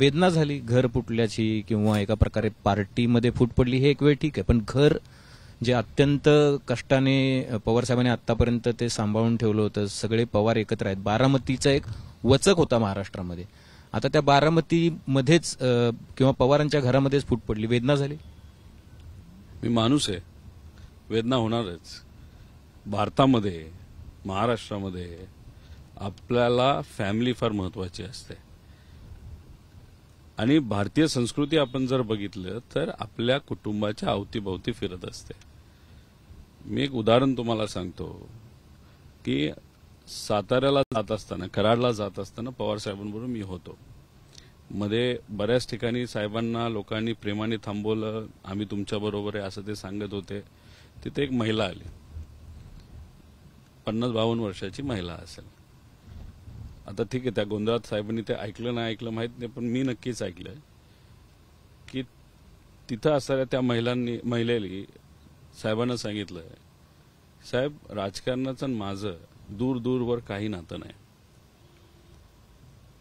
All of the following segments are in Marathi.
वेदना झाली घर फुटल्याची किंवा एका प्रकारे पार्टीमध्ये फूट पडली हे एक वेळ ठीक आहे पण घर जे अत्यंत कष्टाने पवारसाहेबांनी आतापर्यंत ते सांभाळून ठेवलं होतं सगळे पवार एकत्र आहेत बारामतीचा एक वचक होता महाराष्ट्रामध्ये आता त्या बारामतीमध्येच किंवा पवारांच्या घरामध्येच फूट पडली वेदना झाली मी माणूस आहे वेदना होणारच भारतामध्ये महाराष्ट्रामध्ये आपल्याला फॅमिली फार महत्वाची असते आणि भारतीय संस्कृती आपण जर बघितलं तर आपल्या कुटुंबाच्या अवतीभोवती फिरत असते मी एक उदाहरण तुम्हाला सांगतो की साताऱ्याला जात असताना कराडला जात असताना पवार साहेबांबरोबर मी होतो मध्ये बऱ्याच ठिकाणी साहेबांना लोकांनी प्रेमाने थांबवलं आम्ही तुमच्याबरोबर आहे असं ते सांगत होते तिथे एक महिला आली पन्नास बावन्न वर्षाची महिला असेल आता ठीक आहे त्या गोंधळात साहेबांनी ते ऐकलं नाही ऐकलं माहीत नाही पण मी नक्कीच ऐकलंय की तिथं असणाऱ्या त्या महिलांनी महिलेली साहेबांना सांगितलं साहेब राजकारणाचं माझं दूर दूरवर काही नातं नाही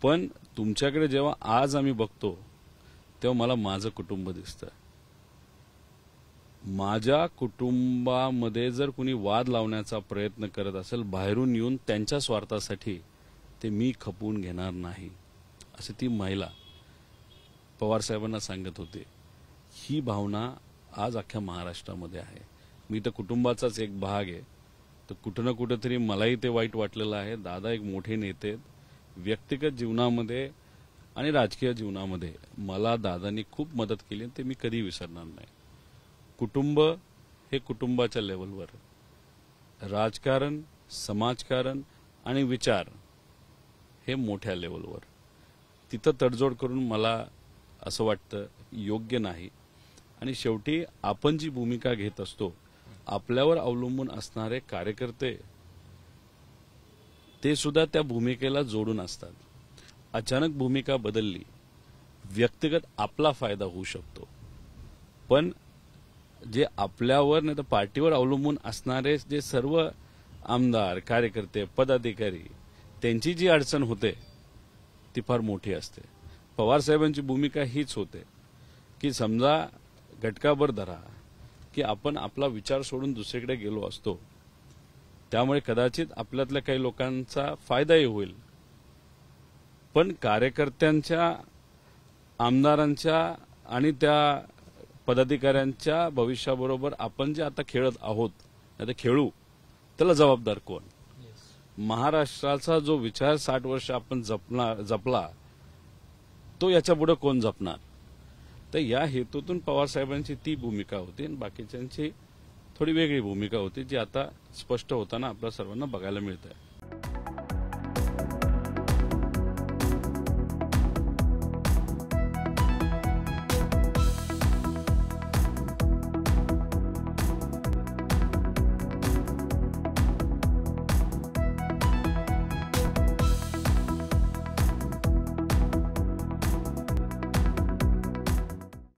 पण तुमच्याकडे जेव्हा आज आम्ही बघतो तेव्हा मला माझं कुटुंब दिसतं माझ्या कुटुंबामध्ये जर कुणी वाद लावण्याचा प्रयत्न करत असेल बाहेरून येऊन त्यांच्या स्वार्थासाठी ते मी खपवून घेणार नाही असे ती महिला पवारसाहेबांना सांगत होते ही भावना आज अख्ख्या महाराष्ट्रामध्ये आहे मी तर कुटुंबाचाच एक भाग आहे तर कुठं ना कुठंतरी मलाही ते वाईट वाटलेलं आहे दादा एक मोठे नेते व्यक्तिगत जीवनामध्ये आणि राजकीय जीवनामध्ये मला दादांनी खूप मदत केली ते मी कधी विसरणार नाही कुटुंब हे कुटुंबाच्या लेवलवर राजकारण समाजकारण आणि विचार हे मोठ्या लेवलवर तिथं तडजोड करून मला असं वाटतं योग्य नाही आणि शेवटी आपण जी भूमिका घेत असतो आपल्यावर अवलंबून असणारे कार्यकर्ते ते सुद्धा त्या भूमिकेला जोडून असतात अचानक भूमिका बदलली व्यक्तिगत आपला फायदा होऊ शकतो पण जे आपल्यावर नाही तर पार्टीवर अवलंबून असणारे जे सर्व आमदार कार्यकर्ते पदाधिकारी त्यांची जी अडचण होते ती फार मोठी असते पवारसाहेबांची भूमिका हीच होते की समजा घटकाभर धरा की आपण आपला विचार सोडून दुसरीकडे गेलो असतो त्यामुळे कदाचित आपल्यातल्या काही लोकांचा फायदाही होईल पण कार्यकर्त्यांच्या आमदारांच्या आणि त्या पदाधिकाऱ्यांच्या भविष्याबरोबर आपण जे आता खेळत आहोत आता खेळू त्याला जबाबदार कोण महाराष्ट्राचा जो विचार साठ वर्ष आपण जपणार जपला तो याच्या कोण जपणार तर या हेतूतून पवारसाहेबांची ती भूमिका होती आणि बाकीच्यांची थोडी वेगळी भूमिका होती जी आता स्पष्ट होताना आपल्या सर्वांना बघायला मिळत आहे